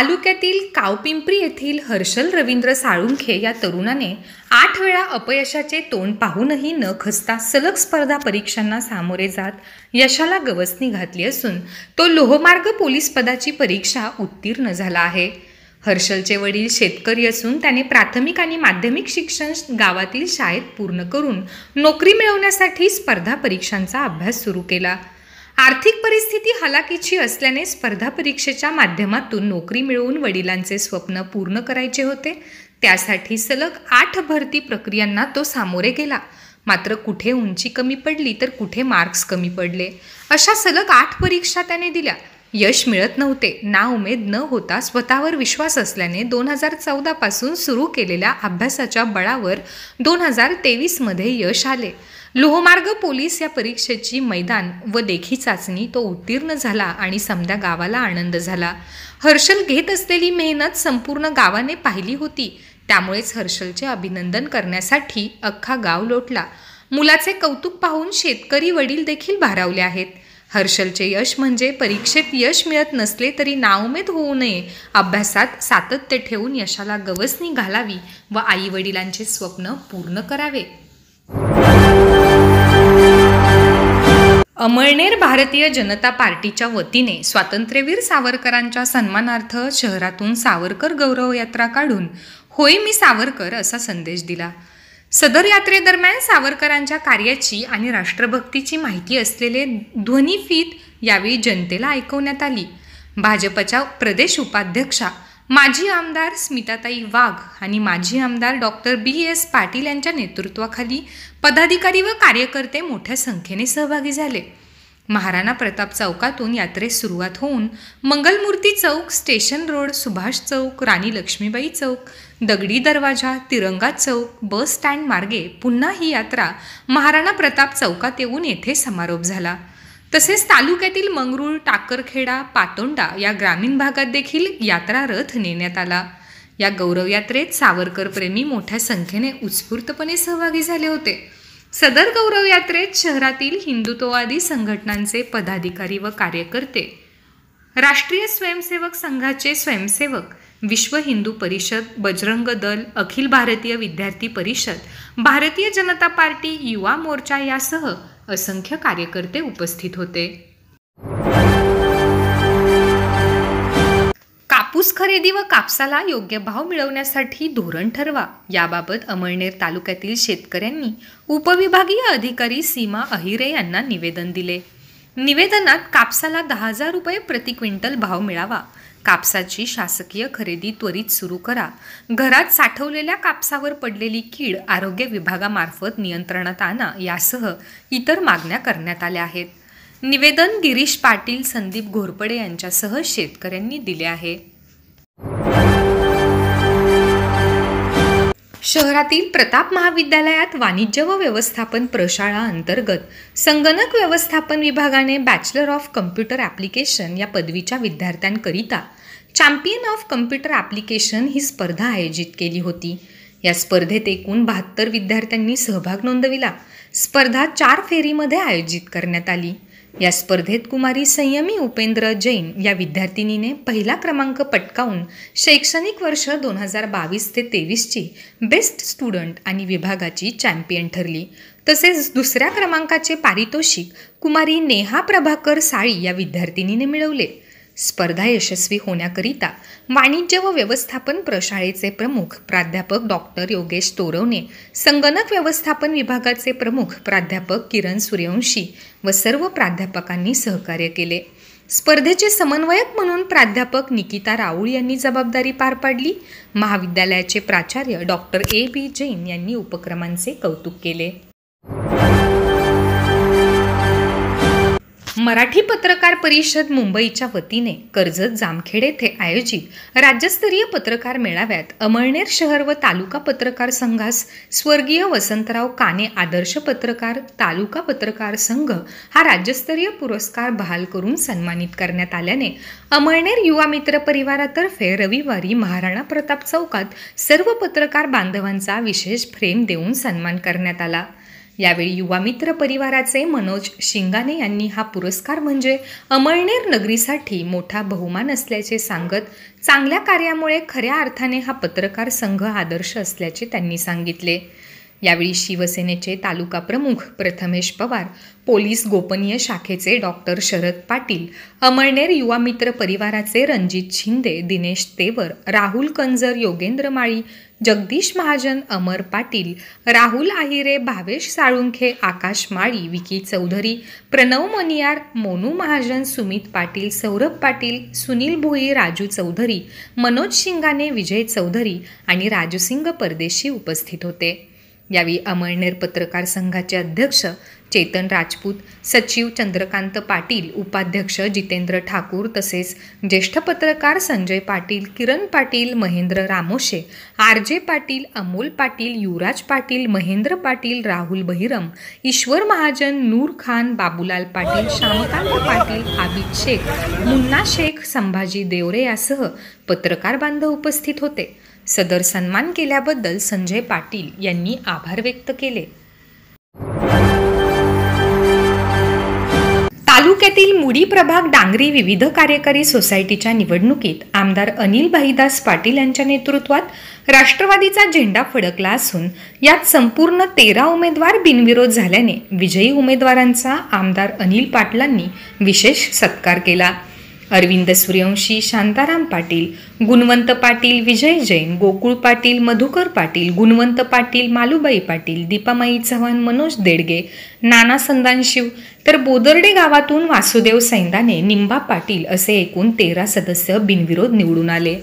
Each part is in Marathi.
तालुक्यातील कावपिंपरी येथील हर्षल रवींद्र साळुंखे या तरुणाने आठ वेळा अपयशाचे तोंड पाहूनही न खसता सलग स्पर्धा परीक्षांना सामोरे जात यशाला गवसणी घातली असून तो लोहमार्ग पोलीस पदाची परीक्षा उत्तीर्ण झाला आहे हर्षलचे वडील शेतकरी असून त्याने प्राथमिक आणि माध्यमिक शिक्षण गावातील शाळेत पूर्ण करून नोकरी मिळवण्यासाठी स्पर्धा परीक्षांचा अभ्यास सुरू केला आर्थिक परिस्थिती हलाकीची असल्याने स्पर्धा परीक्षेच्या माध्यमातून नोकरी मिळवून वडिलांचे स्वप्न पूर्ण करायचे होते त्यासाठी सलग आठ भरती प्रक्रियांना तो सामोरे गेला मात्र कुठे उंची कमी पडली तर कुठे मार्क्स कमी पडले अशा सलग आठ परीक्षा त्याने दिल्या यश मिळत नव्हते ना उमेद न होता स्वतःवर विश्वास असल्याने दोन हजार चौदापासून सुरू केलेल्या अभ्यासाच्या बळावर दोन हजार तेवीसमध्ये यश आले लोहमार्ग पोलीस या परीक्षेची मैदान व देखी चाचणी तो उत्तीर्ण झाला आणि समद्या गावाला आनंद झाला हर्षल घेत असलेली मेहनत संपूर्ण गावाने पाहिली होती त्यामुळेच हर्षलचे अभिनंदन करण्यासाठी अख्खा गाव लोटला मुलाचे कौतुक पाहून शेतकरी वडील देखील भारावले आहेत हर्षलचे यश म्हणजे परीक्षेत यश मिळत नसले तरी नाउमेद होऊ नये अभ्यासात सातत्य ठेवून यशाला गवसणी घालावी व आई वडिलांचे स्वप्न पूर्ण करावे अमळनेर भारतीय जनता पार्टीच्या वतीने स्वातंत्र्यवीर सावरकरांच्या सन्मानार्थ शहरातून सावरकर गौरव यात्रा काढून होय मी सावरकर असा संदेश दिला सदर यात्रेदरम्यान सावरकरांच्या कार्याची आणि राष्ट्रभक्तीची माहिती असलेले ध्वनिफीत यावेळी जनतेला ऐकवण्यात आली भाजपच्या प्रदेश उपाध्यक्षा माजी आमदार स्मिताताई वाघ आणि माजी आमदार डॉक्टर बी एस पाटील यांच्या नेतृत्वाखाली पदाधिकारी व कार्यकर्ते मोठ्या संख्येने सहभागी झाले महाराणा प्रताप चौकातून यात्रेस सुरुवात होऊन मंगलमूर्ती चौक स्टेशन रोड सुभाष चौक राणी लक्ष्मीबाई चौक दगडी दरवाजा तिरंगा चौक बस स्टँड मार्गे पुन्हा ही यात्रा महाराणा प्रताप चौकात येऊन येथे समारोप झाला तसेच तालुक्यातील मंगरूळ टाकरखेडा पातोंडा या ग्रामीण भागात देखील यात्रा रथ नेण्यात आला या गौरव यात्रेत सावरकरप्रेमी मोठ्या संख्येने उत्स्फूर्तपणे सहभागी झाले होते सदर गौरव यात्रेत शहरातील हिंदुत्ववादी संघटनांचे पदाधिकारी व कार्यकर्ते राष्ट्रीय स्वयंसेवक संघाचे स्वयंसेवक विश्व हिंदू परिषद बजरंग दल अखिल भारतीय विद्यार्थी परिषद भारतीय जनता पार्टी युवा मोर्चा यासह असंख्य कार्यकर्ते उपस्थित होते कापूस खरेदी व कापसाला योग्य भाव मिळवण्यासाठी धोरण ठरवा याबाबत अमळनेर तालुक्यातील शेतकऱ्यांनी उपविभागीय अधिकारी सीमा अहिरे यांना निवेदन दिले निवेदनात कापसाला दहा हजार रुपये प्रति क्विंटल भाव मिळावा कापसाची शासकीय खरेदी त्वरित सुरू करा घरात साठवलेल्या कापसावर पडलेली कीड आरोग्य विभागामार्फत नियंत्रणात आणा यासह इतर मागण्या करण्यात आल्या आहेत निवेदन गिरीश पाटील संदीप घोरपडे यांच्यासह शेतकऱ्यांनी दिले आहे शहरातील प्रताप महाविद्यालयात वाणिज्य व व्यवस्थापन प्रशाळा अंतर्गत संगणक व्यवस्थापन विभागाने बॅचलर ऑफ कम्प्युटर ॲप्लिकेशन या पदवीच्या विद्यार्थ्यांकरिता चॅम्पियन ऑफ कम्प्युटर ॲप्लिकेशन ही स्पर्धा आयोजित केली होती या स्पर्धेत एकूण बहात्तर विद्यार्थ्यांनी सहभाग नोंदविला स्पर्धा चार फेरीमध्ये आयोजित करण्यात आली या स्पर्धेत कुमारी संयमी उपेंद्र जैन या विद्यार्थिनीने पहिला क्रमांक पटकावून शैक्षणिक वर्ष दोन हजार बावीस ते तेवीसची बेस्ट स्टुडंट आणि विभागाची चॅम्पियन ठरली तसेच दुसऱ्या क्रमांकाचे पारितोषिक कुमारी नेहा प्रभाकर साळी या विद्यार्थिनीने मिळवले स्पर्धा यशस्वी होण्याकरिता वाणिज्य व व्यवस्थापन प्रशाळेचे प्रमुख प्राध्यापक डॉक्टर योगेश तोरवणे संगणक व्यवस्थापन विभागाचे प्रमुख प्राध्यापक किरण सूर्यवंशी व सर्व प्राध्यापकांनी सहकार्य केले स्पर्धेचे समन्वयक म्हणून प्राध्यापक निकिता राऊळ यांनी जबाबदारी पार पाडली महाविद्यालयाचे प्राचार्य डॉक्टर ए बी जैन यांनी उपक्रमांचे कौतुक केले मराठी पत्रकार परिषद मुंबईच्या वतीने कर्जत जामखेड येथे आयोजित राज्यस्तरीय पत्रकार मेळाव्यात अमळनेर शहर व तालुका पत्रकार संघास स्वर्गीय वसंतराव काने आदर्श पत्रकार तालुका पत्रकार संघ हा राज्यस्तरीय पुरस्कार बहाल करून सन्मानित करण्यात आल्याने अमळनेर युवा मित्र परिवारातर्फे रविवारी महाराणा प्रताप चौकात सर्व पत्रकार बांधवांचा विशेष फ्रेम देऊन सन्मान करण्यात आला यावेळी युवा मित्र परिवाराचे मनोज शिंगाने यांनी हा पुरस्कार म्हणजे अमळनेर नगरीसाठी मोठा बहुमान असल्याचे सांगत चांगल्या कार्यामुळे खऱ्या अर्थाने हा पत्रकार संघ आदर्श असल्याचे त्यांनी सांगितले यावेळी शिवसेनेचे तालुका प्रमुख प्रथमेश पवार पोलीस गोपनीय शाखेचे डॉक्टर शरद पाटील अमळनेर युवा मित्र परिवाराचे रणजित शिंदे दिनेश तेवर राहुल कंजर योगेंद्र माळी जगदीश महाजन अमर पाटील राहुल आहिरे भावेश साळुंखे आकाश माळी विकी चौधरी प्रणव मनियार मोनू महाजन सुमित पाटील सौरभ पाटील सुनील भोई राजू चौधरी मनोज शिंगाने विजय चौधरी आणि राजसिंग परदेशी उपस्थित होते यावेळी अमळनेर पत्रकार संघाचे अध्यक्ष चेतन राजपूत सचिव चंद्रकांत पाटील उपाध्यक्ष जितेंद्र ठाकूर तसेच ज्येष्ठ पत्रकार संजय पाटील किरण पाटील महेंद्र रामोशे आर जे पाटील अमोल पाटील युवराज पाटील महेंद्र पाटील राहुल बहिरम ईश्वर महाजन नूर खान बाबूलाल पाटील श्यामकांत पाटील आबिद शेख मुन्ना शेख संभाजी देवरे यासह पत्रकार बांधव उपस्थित होते सदर सन्मान केल्याबद्दल संजय पाटील यांनी आभार व्यक्त केले तालुक्यातील मुडी प्रभाग डांगरी विविध कार्यकारी सोसायटीच्या निवडणुकीत आमदार अनिल भाईदास पाटील यांच्या नेतृत्वात राष्ट्रवादीचा झेंडा फडकला असून यात संपूर्ण तेरा उमेदवार बिनविरोध झाल्याने विजयी उमेदवारांचा आमदार अनिल पाटलांनी विशेष सत्कार केला अरविंद सूर्यवंशी शांताराम पाटील गुणवंत पाटील विजय जैन गोकुळ पाटील मधुकर पाटील गुणवंत पाटील मालुबाई पाटील दीपामाई चव्हाण मनोज देडगे नाना संदानशिव तर बोदर्डे गावातून वासुदेव सैंदाने निंबा पाटील असे एकूण तेरा सदस्य बिनविरोध निवडून आले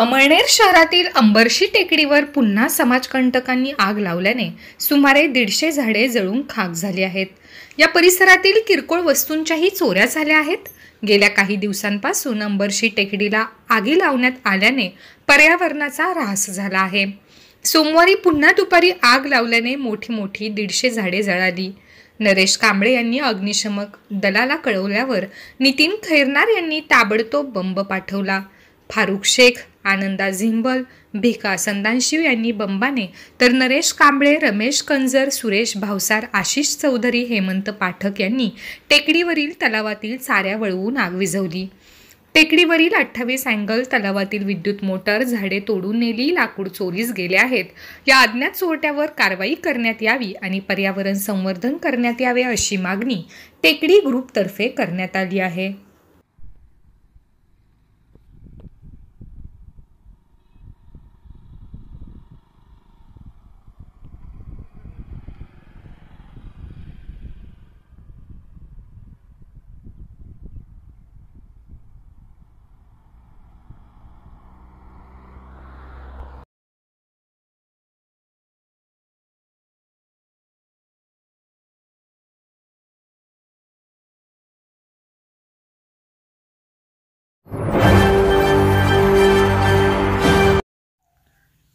अमळनेर शहरातील अंबरशी टेकडीवर पुन्हा समाजकंटकांनी आग लावल्याने सुमारे दीडशे झाडे जळून खाक झाली आहेत या परिसरातील किरकोळ वस्तूंच्याही चोऱ्या झाल्या आहेत गेल्या काही दिवसांपासून अंबरशी टेकडीला आगी लावण्यात आल्याने पर्यावरणाचा ऱ्हास झाला आहे सोमवारी पुन्हा दुपारी आग लावल्याने मोठी मोठी दीडशे झाडे जळाली नरेश कांबळे यांनी अग्निशमक दलाला कळवल्यावर नितीन खैरनार यांनी ताबडतोब बंब पाठवला फारुख शेख आनंदा झिंबल भिका संदानशिव यांनी बंबाने तर नरेश कांबळे रमेश कंजर सुरेश भावसार आशिष चौधरी हेमंत पाठक यांनी टेकडीवरील तलावातील चाऱ्या वळवून आग विझवली टेकडीवरील अठ्ठावीस अँगल तलावातील विद्युत मोटर झाडे तोडून नेली लाकूड चोरीस गेले आहेत या अज्ञात चोरट्यावर कारवाई करण्यात यावी आणि पर्यावरण संवर्धन करण्यात यावे अशी मागणी टेकडी ग्रुपतर्फे करण्यात आली आहे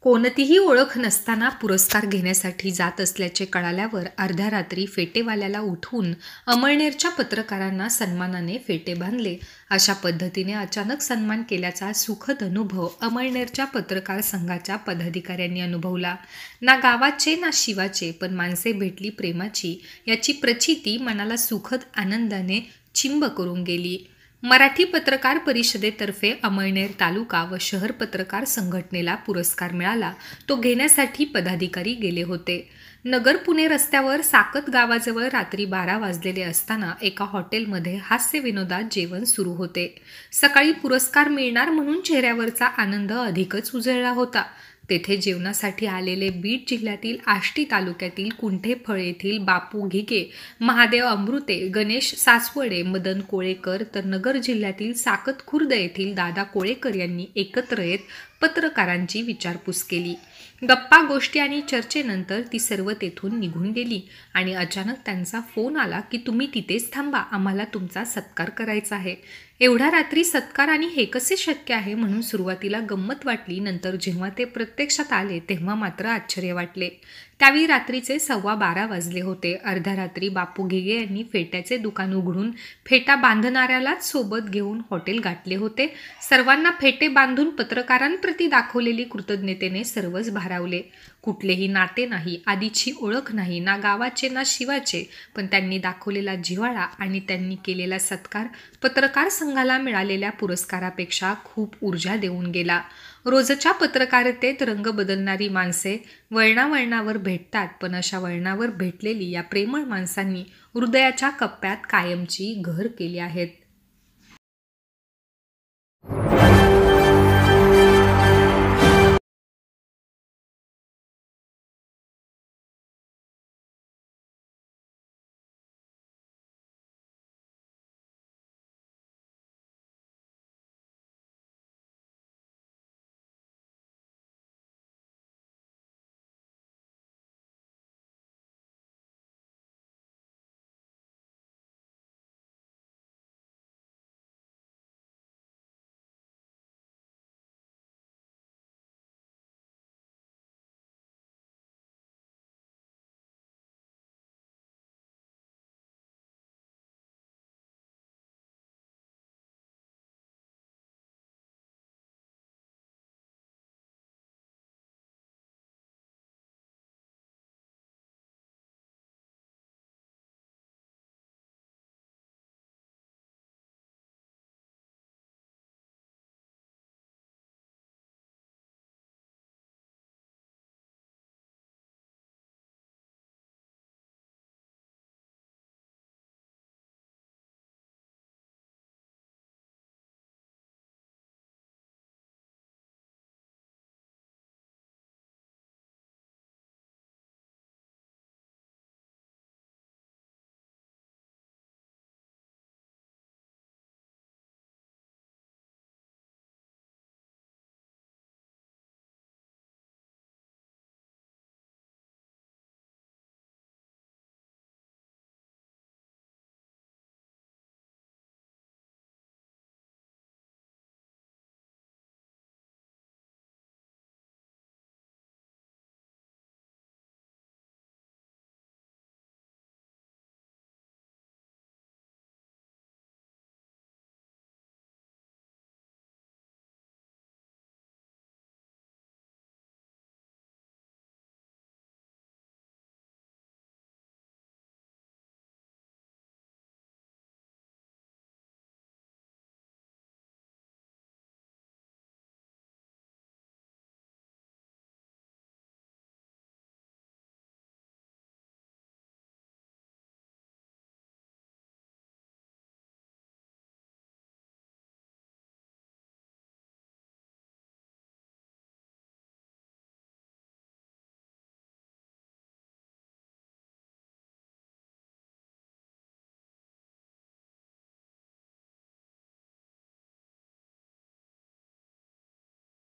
कोणतीही ओळख नसताना पुरस्कार घेण्यासाठी जात असल्याचे कळाल्यावर अर्ध्या रात्री फेटेवाल्याला उठून अमळनेरच्या पत्रकारांना सन्मानाने फेटे बांधले अशा पद्धतीने अचानक सन्मान केल्याचा सुखद अनुभव अमळनेरच्या पत्रकार संघाच्या पदाधिकाऱ्यांनी अनुभवला ना गावाचे ना शिवाचे पण माणसे भेटली प्रेमाची याची प्रचिती मनाला सुखद आनंदाने चिंब करून गेली मराठी पत्रकार परिषदेतर्फे अमळनेर तालुका व शहर पत्रकार संघटनेला पुरस्कार मिळाला तो घेण्यासाठी पदाधिकारी गेले होते नगर पुणे रस्त्यावर साकत गावाजवळ रात्री बारा वाजलेले असताना एका हॉटेलमध्ये हास्य विनोदात जेवण सुरू होते सकाळी पुरस्कार मिळणार म्हणून चेहऱ्यावरचा आनंद अधिकच उजळला होता तेथे जेवणासाठी आलेले बीड जिल्ह्यातील आष्टी तालुक्यातील कुंठे फळ येथील बापू घिगे महादेव अमृते गणेश सासवडे मदन कोळेकर तर नगर जिल्ह्यातील साकत खुर्द येथील दादा कोळेकर यांनी एकत्र येत पत्रकारांची विचारपूस केली गप्पा गोष्टी आणि चर्चेनंतर ती सर्व तेथून निघून गेली आणि अचानक त्यांचा फोन आला की तुम्ही तिथेच थांबा आम्हाला तुमचा सत्कार करायचा आहे एवढ्या रात्री सत्कार आणि हे कसे शक्य आहे म्हणून सुरुवातीला गंमत वाटली नंतर जेव्हा ते प्रत्यक्षात आले तेव्हा मात्र आश्चर्य वाटले त्यावेळी रात्रीचे सव्वा बारा वाजले होते अर्ध्या रात्री बापू घिगे यांनी फेट्याचे दुकान उघडून फेटा बांधणाऱ्यालाच सोबत घेऊन हॉटेल गाठले होते सर्वांना फेटे बांधून पत्रकारांप्रती दाखवलेली कृतज्ञतेने सर्वच भारावले कुठलेही नाते नाही आधीची ओळख नाही ना गावाचे ना शिवाचे पण त्यांनी दाखवलेला जिव्हाळा आणि त्यांनी केलेला सत्कार पत्रकार संघाला मिळालेल्या पुरस्कारापेक्षा खूप ऊर्जा देऊन गेला रोजच्या पत्रकारितेत रंग बदलणारी माणसे वळणावळणावर भेटतात पण अशा वळणावर भेटलेली या प्रेमळ माणसांनी हृदयाच्या कप्प्यात कायमची घर केली आहेत